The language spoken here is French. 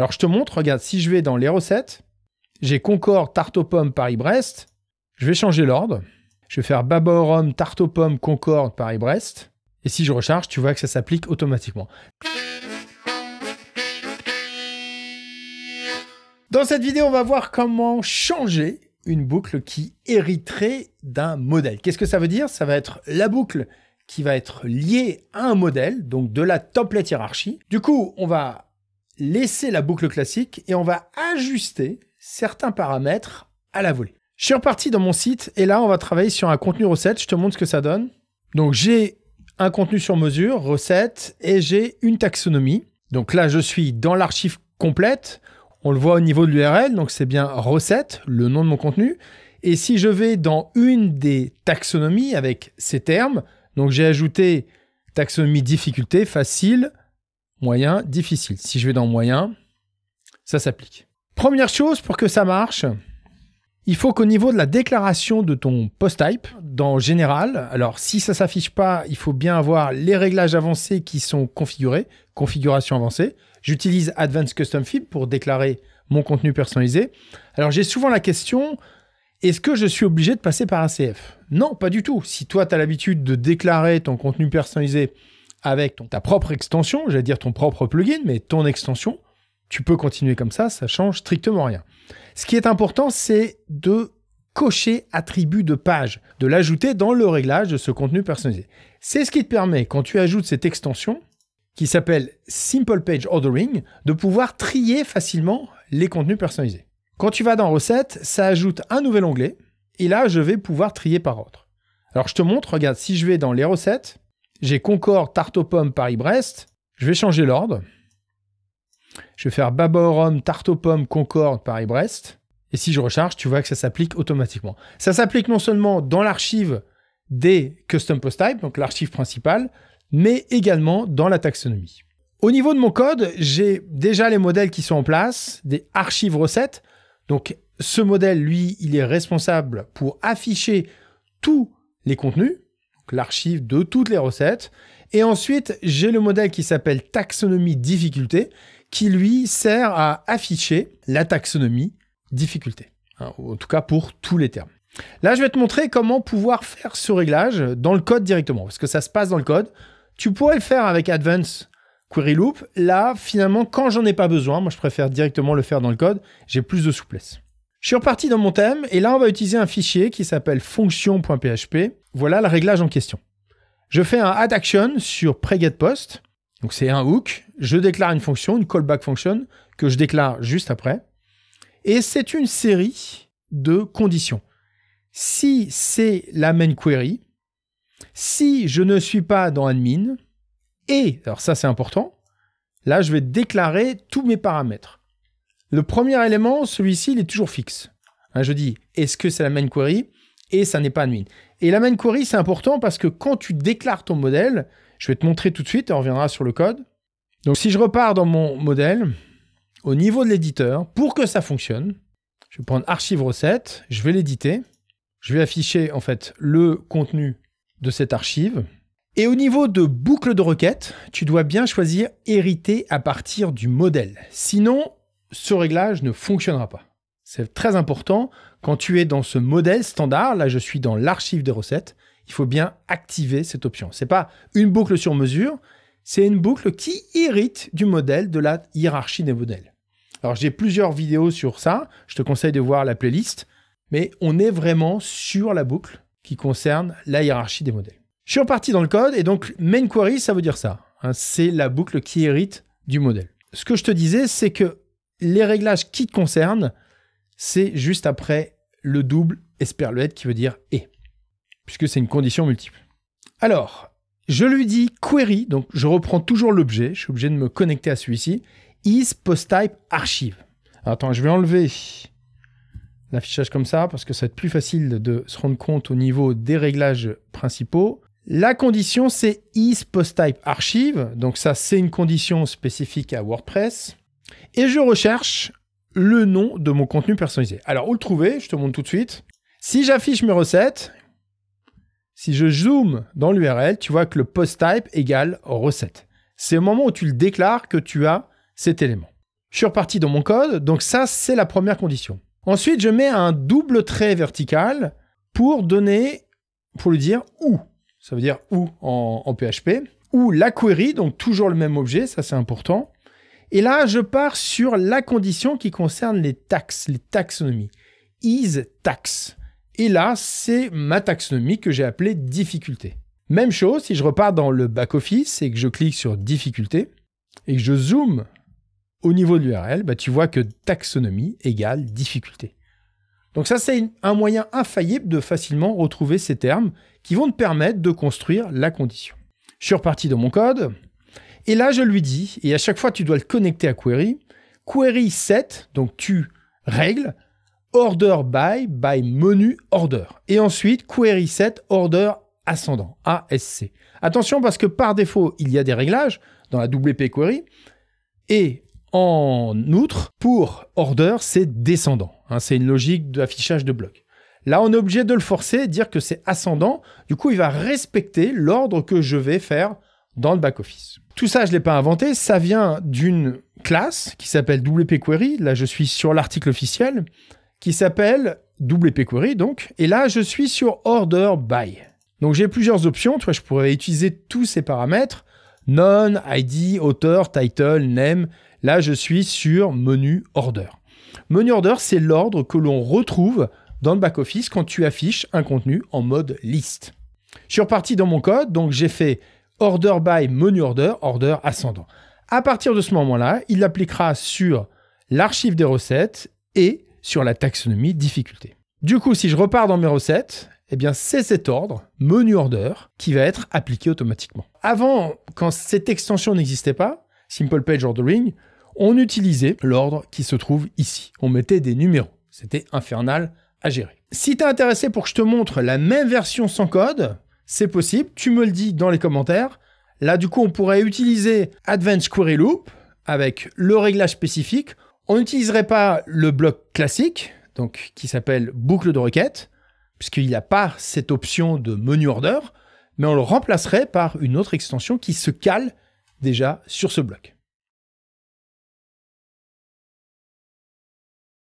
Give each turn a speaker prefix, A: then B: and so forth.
A: Alors je te montre, regarde, si je vais dans les recettes, j'ai Concorde, tarte aux pommes, Paris-Brest. Je vais changer l'ordre. Je vais faire Baborum tarte aux pommes, Concorde, Paris-Brest. Et si je recharge, tu vois que ça s'applique automatiquement. Dans cette vidéo, on va voir comment changer une boucle qui hériterait d'un modèle. Qu'est-ce que ça veut dire Ça va être la boucle qui va être liée à un modèle, donc de la template hiérarchie. Du coup, on va laisser la boucle classique et on va ajuster certains paramètres à la volée. Je suis reparti dans mon site et là, on va travailler sur un contenu recette. Je te montre ce que ça donne. Donc, j'ai un contenu sur mesure, recette, et j'ai une taxonomie. Donc là, je suis dans l'archive complète. On le voit au niveau de l'URL, donc c'est bien recette, le nom de mon contenu. Et si je vais dans une des taxonomies avec ces termes, donc j'ai ajouté taxonomie difficulté, facile, moyen, difficile. Si je vais dans moyen, ça s'applique. Première chose pour que ça marche, il faut qu'au niveau de la déclaration de ton post type, dans général, alors si ça s'affiche pas, il faut bien avoir les réglages avancés qui sont configurés, configuration avancée. J'utilise Advanced Custom Feed » pour déclarer mon contenu personnalisé. Alors j'ai souvent la question, est-ce que je suis obligé de passer par un CF Non, pas du tout. Si toi, tu as l'habitude de déclarer ton contenu personnalisé avec ta propre extension, j'allais dire ton propre plugin, mais ton extension, tu peux continuer comme ça, ça change strictement rien. Ce qui est important, c'est de cocher attribut de page, de l'ajouter dans le réglage de ce contenu personnalisé. C'est ce qui te permet, quand tu ajoutes cette extension, qui s'appelle Simple Page Ordering, de pouvoir trier facilement les contenus personnalisés. Quand tu vas dans Recettes, ça ajoute un nouvel onglet, et là, je vais pouvoir trier par ordre. Alors, je te montre, regarde, si je vais dans les recettes, j'ai Concorde, Tarte aux pommes, Paris-Brest. Je vais changer l'ordre. Je vais faire Baborum, Tarte aux pommes, Concorde, Paris-Brest. Et si je recharge, tu vois que ça s'applique automatiquement. Ça s'applique non seulement dans l'archive des custom post types, donc l'archive principale, mais également dans la taxonomie. Au niveau de mon code, j'ai déjà les modèles qui sont en place, des archives recettes. Donc ce modèle, lui, il est responsable pour afficher tous les contenus l'archive de toutes les recettes. Et ensuite, j'ai le modèle qui s'appelle taxonomie difficulté, qui lui sert à afficher la taxonomie difficulté, hein, en tout cas pour tous les termes. Là, je vais te montrer comment pouvoir faire ce réglage dans le code directement, parce que ça se passe dans le code. Tu pourrais le faire avec Advanced Query Loop. Là, finalement, quand j'en ai pas besoin, moi je préfère directement le faire dans le code, j'ai plus de souplesse. Je suis reparti dans mon thème et là on va utiliser un fichier qui s'appelle fonction.php. Voilà le réglage en question. Je fais un add action sur post Donc c'est un hook. Je déclare une fonction, une callback function que je déclare juste après. Et c'est une série de conditions. Si c'est la main query, si je ne suis pas dans admin, et, alors ça c'est important, là je vais déclarer tous mes paramètres. Le premier élément, celui-ci, il est toujours fixe. Hein, je dis, est-ce que c'est la main query Et ça n'est pas admin. Et la main query, c'est important parce que quand tu déclares ton modèle, je vais te montrer tout de suite, et on reviendra sur le code. Donc si je repars dans mon modèle, au niveau de l'éditeur, pour que ça fonctionne, je vais prendre archive recette, je vais l'éditer, je vais afficher en fait le contenu de cette archive. Et au niveau de boucle de requête, tu dois bien choisir hériter à partir du modèle. Sinon, ce réglage ne fonctionnera pas. C'est très important. Quand tu es dans ce modèle standard, là je suis dans l'archive des recettes, il faut bien activer cette option. Ce n'est pas une boucle sur mesure, c'est une boucle qui hérite du modèle de la hiérarchie des modèles. Alors j'ai plusieurs vidéos sur ça, je te conseille de voir la playlist, mais on est vraiment sur la boucle qui concerne la hiérarchie des modèles. Je suis reparti dans le code et donc main query, ça veut dire ça. Hein. c'est la boucle qui hérite du modèle. Ce que je te disais, c'est que les réglages qui te concernent, c'est juste après le double esperluette qui veut dire et, puisque c'est une condition multiple. Alors, je lui dis query, donc je reprends toujours l'objet, je suis obligé de me connecter à celui-ci, is post-type archive. attends, je vais enlever l'affichage comme ça, parce que ça va être plus facile de se rendre compte au niveau des réglages principaux. La condition, c'est is post-type archive. Donc ça, c'est une condition spécifique à WordPress. Et je recherche le nom de mon contenu personnalisé. Alors, où le trouver Je te montre tout de suite. Si j'affiche mes recettes, si je zoome dans l'URL, tu vois que le post type égale recette. C'est au moment où tu le déclares que tu as cet élément. Je suis reparti dans mon code, donc ça, c'est la première condition. Ensuite, je mets un double trait vertical pour donner, pour lui dire où. Ça veut dire où en, PHP. Ou la query, donc toujours le même objet, ça c'est important. Et là, je pars sur la condition qui concerne les taxes, les taxonomies. Is tax. Et là, c'est ma taxonomie que j'ai appelée difficulté. Même chose, si je repars dans le back-office et que je clique sur difficulté et que je zoome au niveau de l'URL, bah, tu vois que taxonomie égale difficulté. Donc ça, c'est un moyen infaillible de facilement retrouver ces termes qui vont te permettre de construire la condition. Je suis reparti dans mon code. Et là, je lui dis, et à chaque fois, tu dois le connecter à query, query set, donc tu règles, order by, by menu order. Et ensuite, query set, order ascendant, ASC. Attention parce que par défaut, il y a des réglages dans la WP query. Et en outre, pour order, c'est descendant. Hein, c'est une logique d'affichage de blocs. Là, on est obligé de le forcer, dire que c'est ascendant. Du coup, il va respecter l'ordre que je vais faire dans le back-office. Tout ça, je ne l'ai pas inventé, ça vient d'une classe qui s'appelle WP Query. Là, je suis sur l'article officiel qui s'appelle WP Query, donc. Et là, je suis sur Order By. Donc, j'ai plusieurs options. Tu vois, je pourrais utiliser tous ces paramètres. Non, ID, auteur, title, name. Là, je suis sur menu Order. Menu Order, c'est l'ordre que l'on retrouve dans le back-office quand tu affiches un contenu en mode liste. Je suis reparti dans mon code, donc j'ai fait order by menu order, order ascendant. À partir de ce moment-là, il l'appliquera sur l'archive des recettes et sur la taxonomie difficulté. Du coup, si je repars dans mes recettes, eh bien c'est cet ordre, menu order, qui va être appliqué automatiquement. Avant, quand cette extension n'existait pas, Simple Page Ordering, on utilisait l'ordre qui se trouve ici. On mettait des numéros. C'était infernal à gérer. Si tu es intéressé pour que je te montre la même version sans code, c'est possible, tu me le dis dans les commentaires. Là, du coup, on pourrait utiliser Advanced Query Loop avec le réglage spécifique. On n'utiliserait pas le bloc classique, donc qui s'appelle boucle de requête, puisqu'il a pas cette option de menu order, mais on le remplacerait par une autre extension qui se cale déjà sur ce bloc.